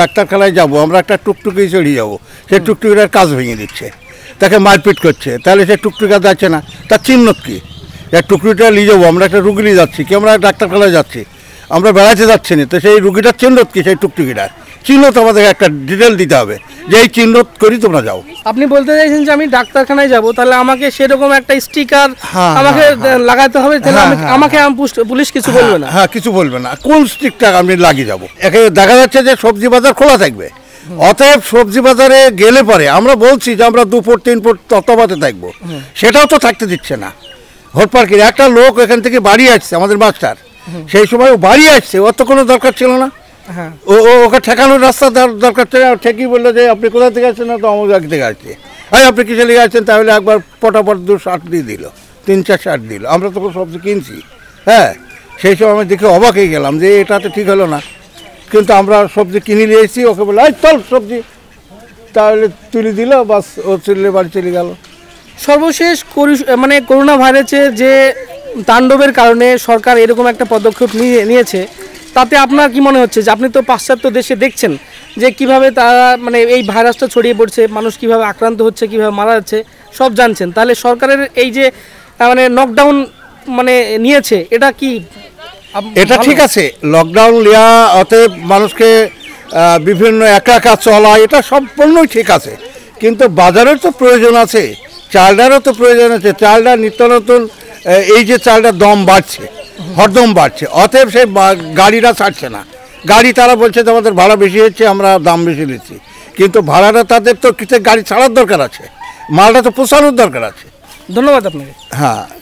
ডাক্তারখানায় যাব আমরা একটা টুকটুকি চড়িয়ে যাব সে টুকটুকিটার কাজ ভেঙে দিচ্ছে তাকে মারপিট করছে তাহলে সে টুকটুকা যাচ্ছে না তার চিহ্ন কী টুকরিটা নিয়ে যাবো আমরা একটা রুগী যাচ্ছি কি আমরা ডাক্তারখানায় যাচ্ছি আমরা বেড়াতে যাচ্ছি না তো সেই রুগীটার চিহ্ন কি সেই টুকটুকিটা চিহ্ন তোমাদের একটা ডিটেল দিতে হবে যে এই চিহ্ন করি তোমরা যাও আপনি বলতে চাইছেন যে আমি ডাক্তারখানায় যাব তাহলে আমাকে সেরকম একটা স্টিকার হ্যাঁ, হ্যাঁ, আমাকে হ্যাঁ। লাগাতে হবে আমাকে পুলিশ কিছু বলবে না হ্যাঁ কিছু বলবে না কোন স্টিকটা আমি লাগিয়ে যাবো একে দেখা যাচ্ছে যে সবজি বাজার খোলা থাকবে অতএব সবজি বাজারে গেলে পরে আমরা বলছি যে আমরা দুপুর তিন ফুট তত্ত্বাবধানে থাকবো সেটাও তো থাকতে দিচ্ছে না হোটপার্কের একটা লোক এখান থেকে বাড়ি আসছে আমাদের মাস্টার সেই সময় ও বাড়ি আসছে ওর তো কোনো দরকার ছিল না হ্যাঁ। ও ওকে ঠেকানোর রাস্তা দরকার ছিল ঠেকি বললো যে আপনি কোথা থেকে আসছেন না তো আমার এক থেকে আসছে আরে আপনি কিসে লিখে আসছেন তাহলে একবার পটাপট দু শার্ট দিয়ে দিল তিন চার শার্ট দিল আমরা তো সবজি কিনছি হ্যাঁ সেই সময় আমি দেখে অবাক হয়ে গেলাম যে এটা তো ঠিক হলো না কিন্তু আমরা সবজি কিনে নিয়ে এসেছি ওকে বলে আয় চল সবজি তাহলে তুলে দিল বাস ও চলে বাড়ি চলে গেল সর্বশেষ মানে করোনা ভাইরাসের যে তাণ্ডবের কারণে সরকার এরকম একটা পদক্ষেপ নিয়ে নিয়েছে তাতে আপনার কি মনে হচ্ছে যে আপনি তো পাশ্চাত্য দেশে দেখছেন যে কিভাবে তারা মানে এই ভাইরাসটা ছড়িয়ে পড়ছে মানুষ কিভাবে আক্রান্ত হচ্ছে কিভাবে মারা যাচ্ছে সব জানছেন তাহলে সরকারের এই যে মানে লকডাউন মানে নিয়েছে এটা কি এটা ঠিক আছে লকডাউন নেওয়া অতএব মানুষকে বিভিন্ন একা একা চলা এটা সম্পূর্ণই ঠিক আছে কিন্তু বাজারের তো প্রয়োজন আছে চালডারও তো প্রয়োজন আছে চালডার নিত্য নতুন এই যে চালটা দম বাড়ছে হরদম বাড়ছে অতএব সে গাড়িরা ছাড়ছে না গাড়ি তারা বলছে আমাদের ভাড়া বেশি হচ্ছে আমরা দাম বেশি নিচ্ছি কিন্তু ভাড়াটা তাদের তো কিছু গাড়ি ছাড়ার দরকার আছে মালটা তো পোষানোর দরকার আছে ধন্যবাদ আপনাকে হ্যাঁ